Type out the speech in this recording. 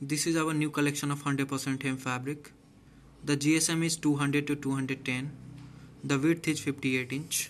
This is our new collection of 100% hem fabric. The GSM is 200 to 210. The width is 58 inch.